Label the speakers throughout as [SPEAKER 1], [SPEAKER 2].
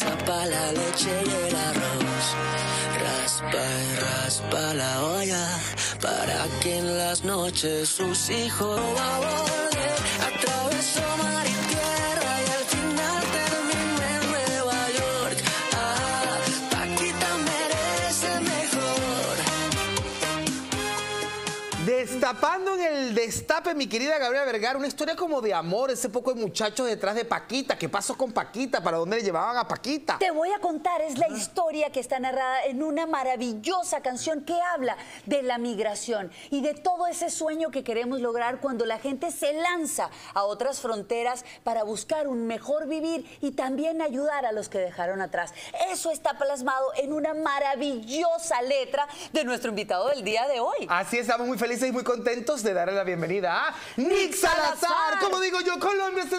[SPEAKER 1] raspa la leche
[SPEAKER 2] y el arroz. Raspa y raspa la olla para que en las noches sus hijos no
[SPEAKER 3] Destapando en el destape, mi querida Gabriela Vergara, una historia como de amor, ese poco de muchachos detrás de Paquita. ¿Qué pasó con Paquita? ¿Para dónde le llevaban a Paquita? Te voy a contar,
[SPEAKER 1] es la ah. historia que está narrada en una maravillosa canción que habla de la migración y de todo ese sueño que queremos lograr cuando la gente se lanza a otras fronteras para buscar un mejor vivir y también ayudar a los que dejaron atrás. Eso está plasmado en una maravillosa letra de nuestro invitado del día de hoy.
[SPEAKER 3] Así estamos muy felices muy contentos de darle la bienvenida a Nick Salazar, como digo yo, Colombia es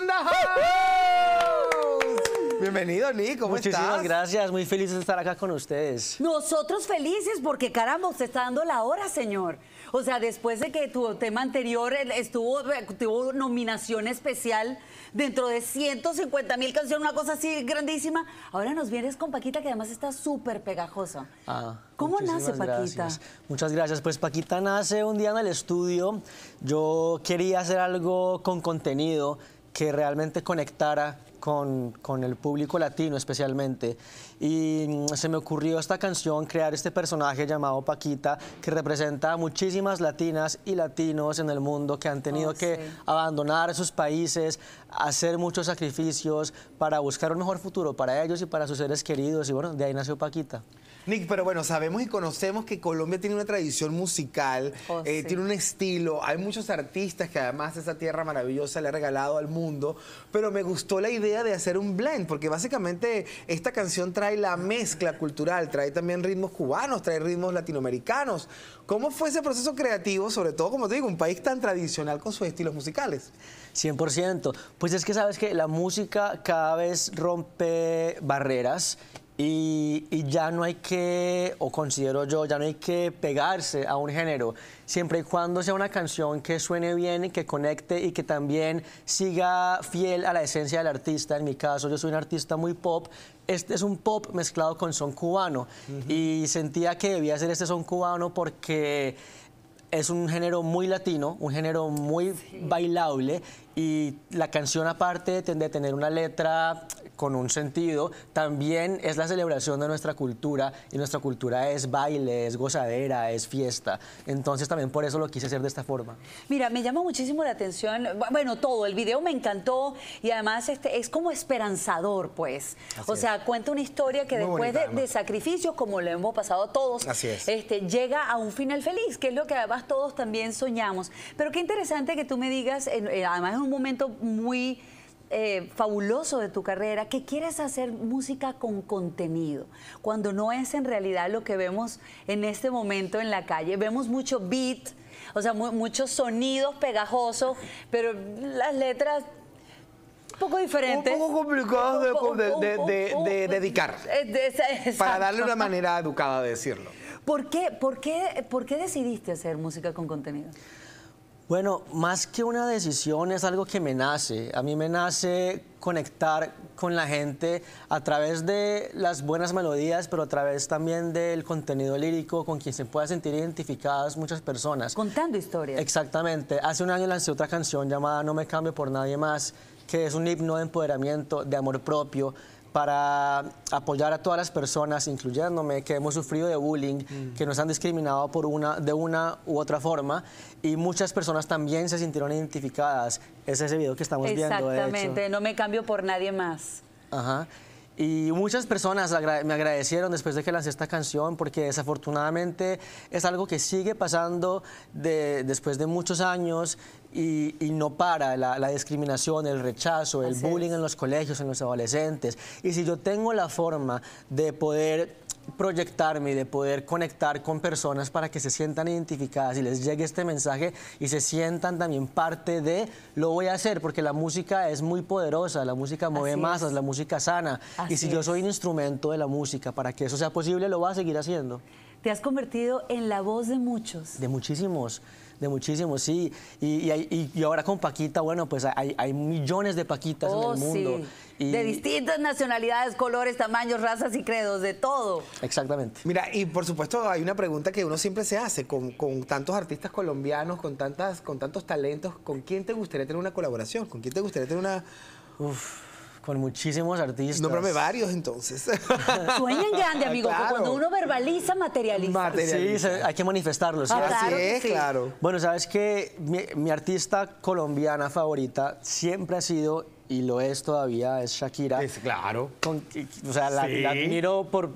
[SPEAKER 2] Bienvenido, Nick, ¿cómo estás? Muchísimas gracias, muy feliz de estar acá con ustedes.
[SPEAKER 1] Nosotros felices porque, caramba, usted está dando la hora, señor. O sea, después de que tu tema anterior estuvo, tuvo nominación especial dentro de 150 mil canciones, una cosa así grandísima, ahora nos vienes con Paquita, que además está súper pegajosa.
[SPEAKER 2] Ah, ¿Cómo nace Paquita? Muchas gracias. Pues Paquita nace un día en el estudio. Yo quería hacer algo con contenido que realmente conectara con, con, el público latino especialmente. Y mm, se me ocurrió esta canción, crear este personaje llamado Paquita, que representa a muchísimas latinas y latinos en el mundo que han tenido oh, que abandonar sus países, hacer muchos sacrificios para buscar un mejor futuro para ellos y para sus seres queridos. Y bueno, de ahí nació Paquita. Nick, pero bueno, sabemos y conocemos que Colombia tiene una tradición musical,
[SPEAKER 3] oh, eh, tiene un estilo, hay muchos artistas que además esa tierra maravillosa le ha regalado al mundo, pero me gustó la idea de hacer un blend, porque básicamente esta canción trae la mezcla cultural, trae también ritmos cubanos, trae ritmos latinoamericanos. ¿Cómo fue ese
[SPEAKER 2] proceso creativo, sobre todo, como te digo, un país tan tradicional con sus estilos musicales? 100%. Pues es que sabes que la música cada vez rompe barreras y, ya no hay que, o considero yo, ya no hay que pegarse a un género, siempre y cuando sea una canción que suene bien, que conecte y que también siga fiel a la esencia del artista. En mi caso, yo soy un artista muy pop. Este es un pop mezclado con son cubano y sentía que debía ser este son cubano porque es un género muy latino, un género muy bailable y la canción, aparte de tener una letra con un sentido, también es la celebración de nuestra cultura y nuestra cultura es baile, es gozadera, es fiesta. Entonces también por eso lo quise hacer de esta forma.
[SPEAKER 1] Mira, me llama muchísimo la atención, bueno, todo, el video me encantó y además este, es como esperanzador, pues. o sea, cuenta una historia que después de, de, sacrificios, como lo hemos pasado todos, este, llega a un final feliz, que es lo que además todos también soñamos. Pero qué interesante que tú me digas, eh, es además un momento muy eh, fabuloso de tu carrera, que quieres hacer música con contenido, cuando no es en realidad lo que vemos en este momento en la calle. Vemos mucho beat, o sea, muchos sonidos pegajosos, pero las letras
[SPEAKER 3] un poco diferentes. Un poco complicado de, dedicar.
[SPEAKER 1] Para darle una manera
[SPEAKER 2] educada de decirlo.
[SPEAKER 3] ¿Por qué, por, qué, ¿Por qué decidiste hacer
[SPEAKER 1] música con contenido?
[SPEAKER 2] Bueno, más que una decisión es algo que me nace. A mí me nace conectar con la gente a través de las buenas melodías, pero a través también del contenido lírico con quien se pueda sentir identificadas muchas personas. Contando historias. Exactamente. Hace un año lancé otra canción llamada No me cambio por nadie más, que es un himno de empoderamiento, de amor propio, para apoyar a todas las personas, incluyéndome, que hemos sufrido de bullying, mm. que nos han discriminado por una, de una u otra forma, y muchas personas también se sintieron identificadas. Es ese video que estamos viendo. Exactamente,
[SPEAKER 1] no me cambio por nadie más.
[SPEAKER 2] Ajá. Y muchas personas me agradecieron después de que lancé esta canción porque desafortunadamente es algo que sigue pasando después de muchos años y, no para la, discriminación, el rechazo, el bullying en los colegios, en los adolescentes. Y si yo tengo la forma de poder proyectarme y de poder conectar con personas para que se sientan identificadas y les llegue este mensaje y se sientan también parte de lo voy a hacer porque la música es muy poderosa, la música mueve masas, la música sana y si yo soy un instrumento de la música para que eso sea posible lo voy a seguir haciendo. Te has convertido en la voz de muchos. De muchísimos muchísimo, sí. Y, ahora con Paquita, bueno, pues hay, millones de Paquitas en el oh, mundo. De distintas
[SPEAKER 1] nacionalidades, colores, tamaños, razas y credos, de todo.
[SPEAKER 3] Exactamente. Mira, y por supuesto hay una pregunta que uno siempre se hace con, tantos artistas colombianos, con, tantas, con tantos talentos, ¿con quién te gustaría tener una colaboración? ¿Con quién te gustaría tener
[SPEAKER 2] una con muchísimos artistas. Nómbrame varios entonces. Sueña grande, amigo. porque cuando
[SPEAKER 1] uno verbaliza, materializa. Sí,
[SPEAKER 2] hay que manifestarlo. ¿sí? Ah, claro claro. Bueno, sabes que mi, artista colombiana favorita siempre ha sido y lo es todavía, es Shakira. Es claro. o sea, la admiro por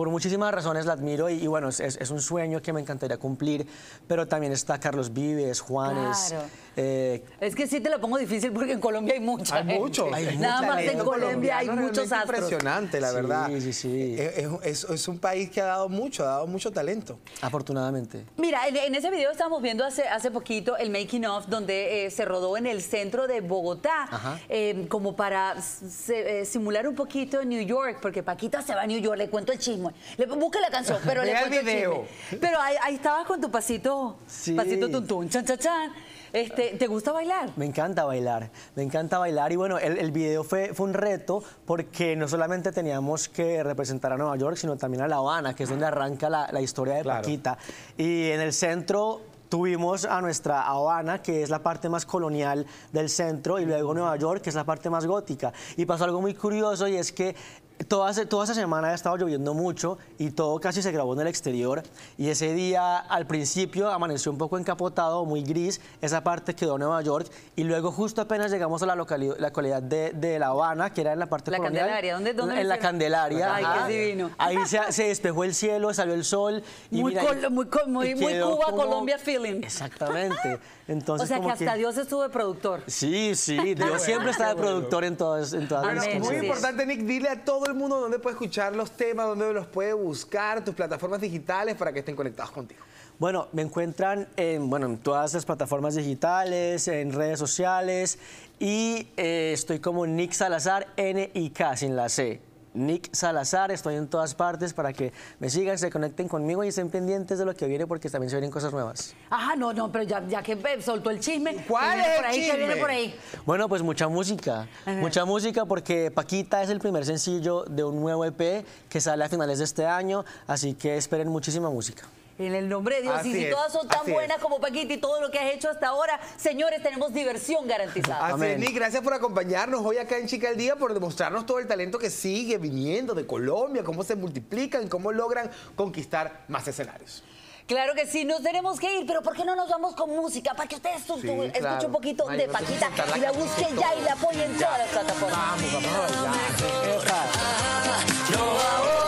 [SPEAKER 2] por muchísimas razones la admiro y, bueno, es, un sueño que me encantaría cumplir, pero también está Carlos Vives, Juanes. Claro. Eh, es
[SPEAKER 1] que sí te lo pongo
[SPEAKER 2] difícil porque en Colombia
[SPEAKER 1] hay mucha Hay mucho, Hay Nada más en Colombia hay muchos astros.
[SPEAKER 2] impresionante, la verdad. Sí, sí,
[SPEAKER 3] eh, eh, sí. Es, un país que ha dado mucho, ha dado mucho talento. Afortunadamente.
[SPEAKER 1] Mira, en, ese video estábamos viendo hace, hace poquito el making of donde se rodó en el centro de Bogotá, em, como para simular un poquito New York, porque Paquita se va a New York, le cuento el chismo Busca la canción, pero le el video. Pero ahí, ahí, estabas con tu pasito, pasito tuntún, chan, chan, Este, ¿Te gusta
[SPEAKER 2] bailar? Me encanta bailar, me encanta bailar y bueno, el, el video fue, fue, un reto porque no solamente teníamos que representar a Nueva York, sino también a La Habana, que es donde arranca la, historia de Paquita. Y en el centro tuvimos a nuestra Habana, que es la parte más colonial del centro, y luego Nueva York, que es la parte más gótica. Y pasó algo muy curioso y es que Toda, toda esa semana ha estado lloviendo mucho y todo casi se grabó en el exterior y ese día al principio amaneció un poco encapotado, muy gris, esa parte quedó en Nueva York y luego justo apenas llegamos a la localidad, la localidad de, de, La Habana, que era en la parte la Candelaria, ¿dónde, dónde En la Candelaria. Ay, qué divino. Ahí se, despejó el cielo, salió el sol. Y muy, muy, muy, muy, Cuba, Colombia
[SPEAKER 3] feeling. Exactamente.
[SPEAKER 2] Entonces, o sea que hasta
[SPEAKER 3] Dios estuvo de productor.
[SPEAKER 2] Sí, sí, Dios ah, siempre está de productor en todas, en todas las cosas. Muy importante,
[SPEAKER 3] Nick, dile a todo el mundo donde puede escuchar los temas,
[SPEAKER 2] dónde los puede buscar, tus plataformas digitales para que estén conectados contigo. Bueno, me encuentran en, bueno, en todas las plataformas digitales, en redes sociales y eh, estoy como Nick Salazar, N-I-K, sin la C. Nick Salazar. Estoy en todas partes para que me sigan, se conecten conmigo y estén pendientes de lo que viene porque también se vienen cosas nuevas.
[SPEAKER 1] Ajá, no, no, pero ya, ya que eh, soltó el chisme. ¿Cuál es por chisme? viene por ahí?
[SPEAKER 2] Bueno, pues mucha música. Mucha música porque Paquita es el primer sencillo de un nuevo EP que sale a finales de este año, así que esperen muchísima música.
[SPEAKER 1] En el nombre de Dios. y si todas son tan buenas como Paquita y todo lo que has hecho hasta ahora, señores, tenemos diversión garantizada. Así es,
[SPEAKER 3] gracias por acompañarnos hoy acá en Chica al Día, por demostrarnos todo el talento que sigue viniendo de Colombia, cómo se multiplican, cómo logran conquistar más escenarios.
[SPEAKER 1] Claro que sí, nos tenemos que ir, pero ¿por qué no nos vamos con música? Para que ustedes escuchen un poquito de Paquita y la busquen ya y la
[SPEAKER 3] apoyen en todas las
[SPEAKER 2] plataformas. Vamos, vamos,